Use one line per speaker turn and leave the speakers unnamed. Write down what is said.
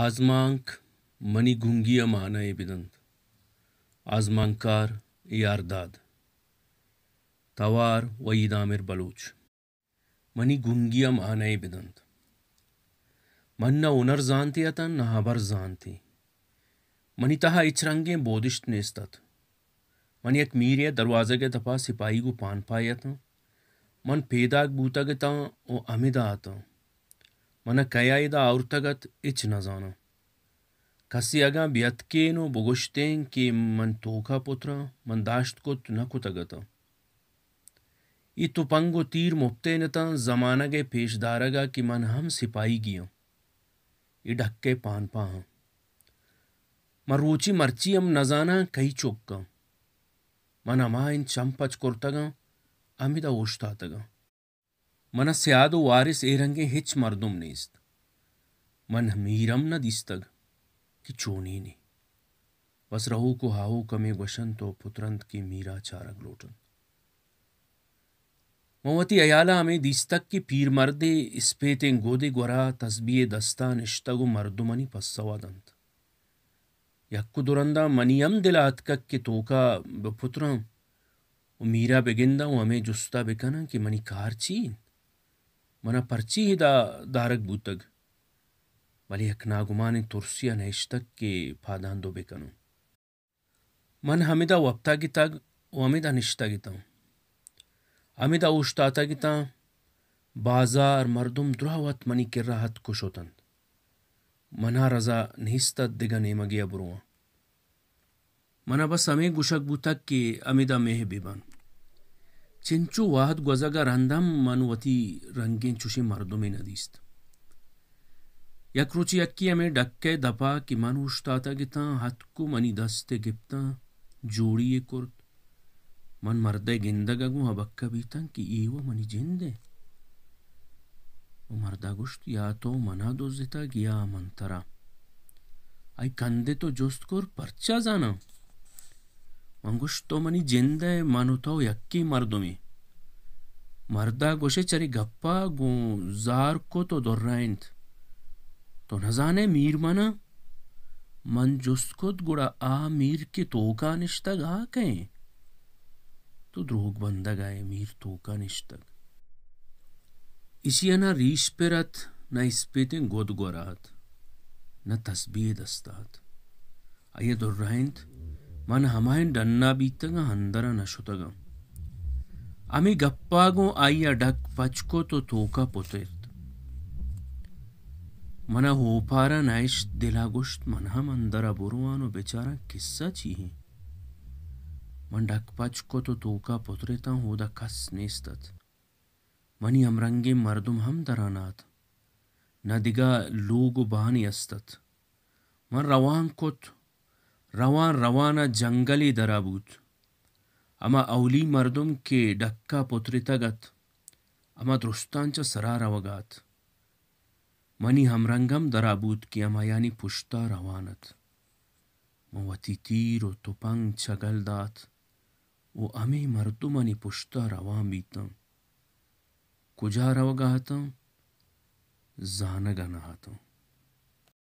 आजमांक माना ये बिदंत आजमांकार यारदाद तवार बलूच मनी घुंगिया माना ये बिदंत मन न उनर जानती अतन न हबर जानते मणितः इचरंगे बोधिष्ट स्तत मन एक मीर दरवाजे के तपा सिपाही को पान था मन पेदाग के ता ओ अमिदा आता मना कयाईदा आवृतगत इच न जानो कसी अगा ब्यतके नो बोगोशते कि मन तोखा पुत्र मन दाश्त को न कुतगत ई तुपंगो तीर मुक्ते न जमाना गे पेशदारगा कि मन हम सिपाही गियो ये ढक्के पान पा मरुचि मरची हम नजाना कई चुपका मन अमा इन चंपच कुर्तगा अमिता ओष्ठातगा मन स्यादो वारिस ए रंगे हिच मर्दुम नेस्त मन मीरम न दिस्तग कि चोनी ने बस रहू को हाओ कमे तो पुत्रंत की मीरा चारक लोटन मोमती अयाला हमें दिस्तक की पीर मर्दे इस्पेते गोदे गोरा तस्बीए दस्ता निश्तगु मर्दुमनी पस्सवादंत यक्कु दुरंदा मनियम दिलात कक के तोका बपुत्रम मीरा बेगिंदा हमें जुस्ता बेकना कि मनी कार चीन Mana da darık butak. Mali ekna gumani tursiya neştak ki padan dobe kanu. Man hamida vapta gitag amida nişta gitam. Amida uçtata gitam. Bazar mardum duravat mani ke rahat kuş otan. Mana raza nehista diga nema giya buruva. Mana bas ame guşak butak ki amida mehe biban. сенчу ваҳт гӯзага рандам манувати рангин чӯши мардуме надист як рӯчи яккияме дакке дапа ки ман уштаата гитан ҳатку мани дасте гепта ҷӯрие курд ман марда гендага гу абакка битан ки ива мани ҷенде ӯ марда гӯшт я то мана дозитаг я мантара ай канде то ҷуст кур парча занам ман гӯшт то мани ҷенде ману то якки мардуме गोशे चरी गप्पा गो jar को तो दोर्राइंत तो नजाने मीर मना मन जुस्कुत गुड़ा आ मीर के तोका निश्तक आ कहें तो द्रोग बंदा गाये मीर तोका निश्तक इसी ना रीश पे रथ न ते गोद गोरात न तस्बीह दस्तात आये दुर्राइंत मन हमायन डन्ना बीतगा हंदरा न शुतगम आम्ही आई अडक पाचको तोका पोतयत मना होपारा नायश दिलागोश्त मना मंदरा बोरवानो बेचारा किस्सा चीही मन डकपाचको तो तोका पोतरेता हो दस नेस्तत मनी अमरंगे मर्दुम हम दरानात न दिगा लोग बहानी अस्तत मन रवान कुत रवान रवाना जंगली दराबूत 아마 아울리 마르돔께 닥카 포트리타갓 아마 드로스탄차 사라라와갓 منی همرنگم در بود که اما یعنی پشتا روانت موتی تیر و توپنگ چگل داد و امی مردمانی پشتا روان بیتم کجا روگاهتم زانگا نهاتم